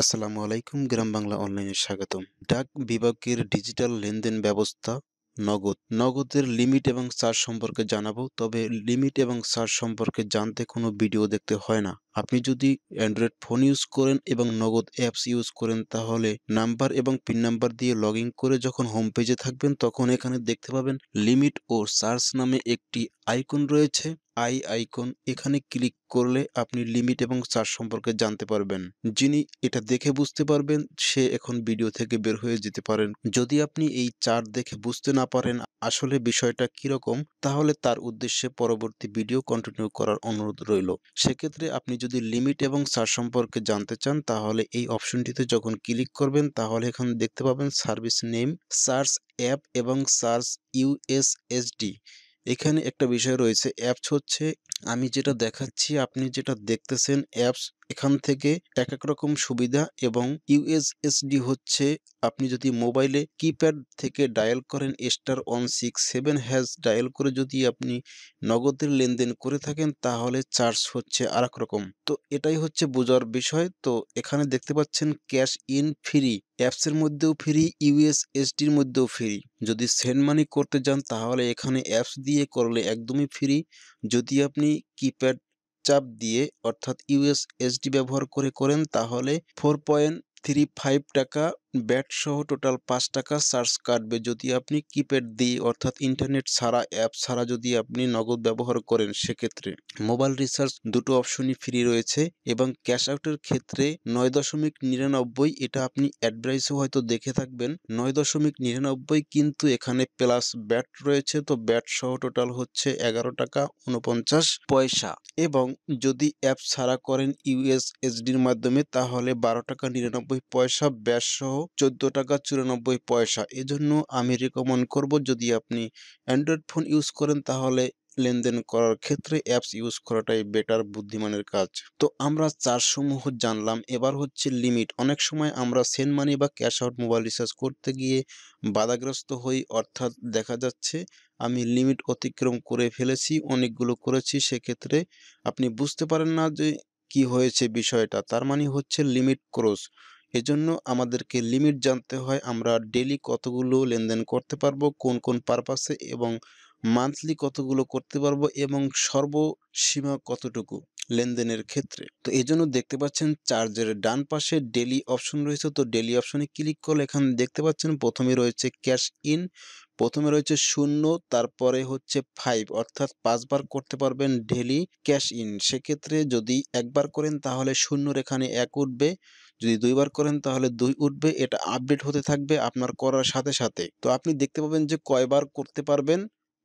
আসসালামু আলাইকুম গ্রাম বাংলা অনলাইনে স্বাগতম ডাক বিভাগের ডিজিটাল লেনদেন ব্যবস্থা নগদ নগদের লিমিট এবং চার্জ সম্পর্কে জানাবো তবে লিমিট এবং চার্জ সম্পর্কে জানতে কোনো ভিডিও দেখতে হয় না আপনি যদি অ্যান্ড্রয়েড ফোন ইউজ করেন এবং নগদ অ্যাপস ইউজ করেন তাহলে নাম্বার এবং পিন নাম্বার দিয়ে লগ করে যখন হোম পেজে থাকবেন তখন এখানে দেখতে পাবেন লিমিট ও সার্চ নামে একটি আইকন রয়েছে আই আইকন এখানে ক্লিক করলে আপনি লিমিট এবং চার্জ সম্পর্কে জানতে পারবেন যিনি এটা দেখে বুঝতে পারবেন সে এখন ভিডিও থেকে বের হয়ে যেতে পারেন যদি আপনি এই চার্ট দেখে বুঝতে না পারেন আসলে বিষয়টা কীরকম তাহলে তার উদ্দেশ্যে পরবর্তী ভিডিও কন্টিনিউ করার অনুরোধ রইল সেক্ষেত্রে আপনি যদি লিমিট এবং সার সম্পর্কে জানতে চান তাহলে এই অপশনটিতে যখন ক্লিক করবেন তাহলে এখন দেখতে পাবেন সার্ভিস নেম সার্চ অ্যাপ এবং সার্চ ইউএসএসডি এখানে একটা বিষয় রয়েছে অ্যাপস হচ্ছে আমি যেটা দেখাচ্ছি আপনি যেটা দেখতেছেন অ্যাপস এখান থেকে এক এক রকম সুবিধা এবং ইউএসএসডি হচ্ছে আপনি যদি মোবাইলে কিপ্যাড থেকে ডায়াল করেন star one six seven hash dial করে যদি আপনি নগদের লেনদেন করে থাকেন তাহলে চার্জ হচ্ছে আর রকম তো এটাই হচ্ছে বোঝার বিষয় তো এখানে দেখতে পাচ্ছেন ক্যাশ ইন ফ্রি অ্যাপসের মধ্যেও ফ্রি ইউএসএসডির মধ্যেও ফ্রি যদি সেন্ড মানি করতে যান তাহলে এখানে অ্যাপস দিয়ে করলে একদমই ফ্রি যদি আপনি কিপ্যাড চাপ দিয়ে অর্থাৎ ইউএসএসডি ব্যবহার করে করেন তাহলে ফোর পয়েন্ট থ্রি ফাইভ টাকা ব্যাট সহ টোটাল পাঁচ টাকা চার্জ কাটবে যদি আপনি কিপ্যাড দিয়ে অর্থাৎ ইন্টারনেট ছাড়া অ্যাপ ছাড়া যদি আপনি নগদ ব্যবহার করেন সেক্ষেত্রে মোবাইল রিচার্জ দুটো অপশনই ফ্রি রয়েছে এবং ক্যাশ আউটের ক্ষেত্রে নয় দশমিক নিরানব্বই এটা আপনি অ্যাডভাইসও হয়তো দেখে থাকবেন নয় দশমিক নিরানব্বই কিন্তু এখানে প্লাস ব্যাট রয়েছে তো ব্যাট সহ টোটাল হচ্ছে এগারো টাকা উনপঞ্চাশ পয়সা এবং যদি অ্যাপ ছাড়া করেন ইউএসএসডির মাধ্যমে তাহলে বারো টাকা নিরানব্বই পয়সা ব্যাট সহ চোদ্দো টাকা চুরানব্বই পয়সা এজন্য আমি রেকমেন্ড করব যদি আপনি অ্যান্ড্রয়েড ফোন ইউজ করেন তাহলে লেনদেন করার ক্ষেত্রে অ্যাপস ইউজ করাটাই বেটার বুদ্ধিমানের কাজ তো আমরা চার্জসমূহ জানলাম এবার হচ্ছে লিমিট অনেক সময় আমরা সেন্ড মানি বা ক্যাশ আউট মোবাইল রিচার্জ করতে গিয়ে বাধাগ্রস্ত হই অর্থাৎ দেখা যাচ্ছে আমি লিমিট অতিক্রম করে ফেলেছি অনেকগুলো করেছি সেক্ষেত্রে আপনি বুঝতে পারেন না যে কি হয়েছে বিষয়টা তার মানে হচ্ছে লিমিট ক্রস এজন্য আমাদেরকে লিমিট জানতে হয় আমরা ডেলি কতগুলো লেনদেন করতে পারবো কোন কোন পারপাসে এবং মান্থলি কতগুলো করতে পারবো এবং সর্বসীমা কতটুকু লেনদেনের ক্ষেত্রে তো এই জন্য দেখতে পাচ্ছেন চার্জের ডান পাশে ডেলি অপশন রয়েছে তো ডেলি অপশনে ক্লিক করলে এখানে দেখতে পাচ্ছেন প্রথমে রয়েছে ক্যাশ ইন প্রথমে রয়েছে শূন্য তারপরে হচ্ছে ফাইভ অর্থাৎ পাঁচবার করতে পারবেন ডেলি ক্যাশ ইন সেক্ষেত্রে যদি একবার করেন তাহলে শূন্যর এখানে এক উঠবে যদি দুইবার করেন তাহলে দুই উঠবে এটা আপডেট হতে থাকবে আপনার করার সাথে সাথে তো আপনি দেখতে পাবেন যে কয়বার করতে পারবেন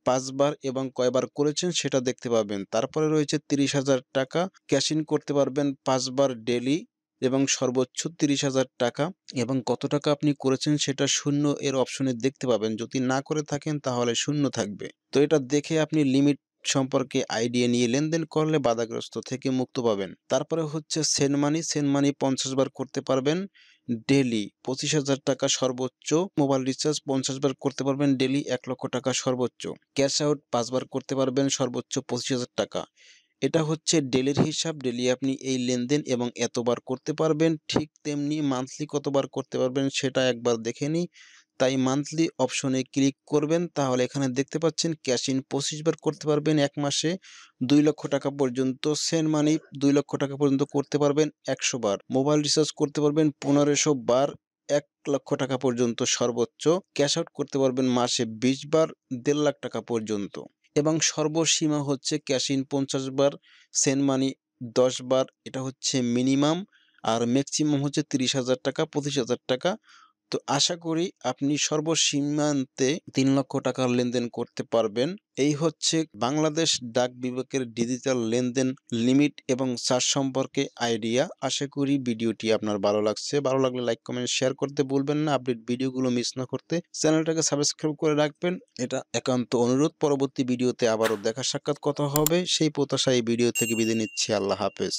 পাঁচবার এবং কয়বার করেছেন সেটা দেখতে পাবেন তারপরে রয়েছে তিরিশ হাজার টাকা ক্যাশ ইন করতে পারবেন পাঁচবার ডেলি এবং সর্বোচ্চ তিরিশ হাজার টাকা এবং কত টাকা আপনি করেছেন সেটা শূন্য এর অপশনে দেখতে পাবেন যদি না করে থাকেন তাহলে শূন্য থাকবে তো এটা দেখে আপনি লিমিট সম্পর্কে আইডিয়া নিয়ে লেনদেন করলে বাধাগ্রস্ত থেকে মুক্ত পাবেন তারপরে হচ্ছে সেনমানি সেনমানি পঞ্চাশ বার করতে পারবেন ডেলি পঁচিশ হাজার টাকা সর্বোচ্চ মোবাইল রিচার্জ পঞ্চাশ বার করতে পারবেন ডেলি এক লক্ষ টাকা সর্বোচ্চ ক্যাশ আউট পাঁচবার করতে পারবেন সর্বোচ্চ পঁচিশ হাজার টাকা এটা হচ্ছে ডেলির হিসাব ডেলি আপনি এই লেনদেন এবং এতবার করতে পারবেন ঠিক তেমনি মান্থলি কতবার করতে পারবেন সেটা একবার দেখে নিই তাই মান্থলি অপশনে ক্লিক করবেন তাহলে এখানে দেখতে পাচ্ছেন ক্যাশ ইন পঁচিশ বার করতে পারবেন এক মাসে দুই লক্ষ টাকা পর্যন্ত সেন্ট মানি দুই লক্ষ টাকা পর্যন্ত করতে পারবেন একশো বার মোবাইল রিচার্জ করতে পারবেন পনেরোশো বার এক লক্ষ টাকা পর্যন্ত সর্বোচ্চ ক্যাশ আউট করতে পারবেন মাসে বিশ বার দেড় লাখ টাকা পর্যন্ত এবং সর্বসীমা হচ্ছে ক্যাশ ইন পঞ্চাশ বার সেন্ট মানি দশ বার এটা হচ্ছে মিনিমাম আর ম্যাক্সিমাম হচ্ছে তিরিশ হাজার টাকা পঁচিশ হাজার টাকা তো আশা করি আপনি সর্বসীমান্তে তিন লক্ষ টাকার লেনদেন করতে পারবেন এই হচ্ছে বাংলাদেশ ডাক বিভাগের ডিজিটাল লেনদেন লিমিট এবং চার্জ সম্পর্কে আইডিয়া আশা করি ভিডিওটি আপনার ভালো লাগছে ভালো লাগলে লাইক কমেন্ট শেয়ার করতে বলবেন না আপডেট ভিডিওগুলো মিস না করতে চ্যানেলটাকে সাবস্ক্রাইব করে রাখবেন এটা একান্ত অনুরোধ পরবর্তী ভিডিওতে আবারও দেখা সাক্ষাৎ কথা হবে সেই প্রত্যাশায় ভিডিও থেকে বিদায় নিচ্ছি আল্লাহ হাফেজ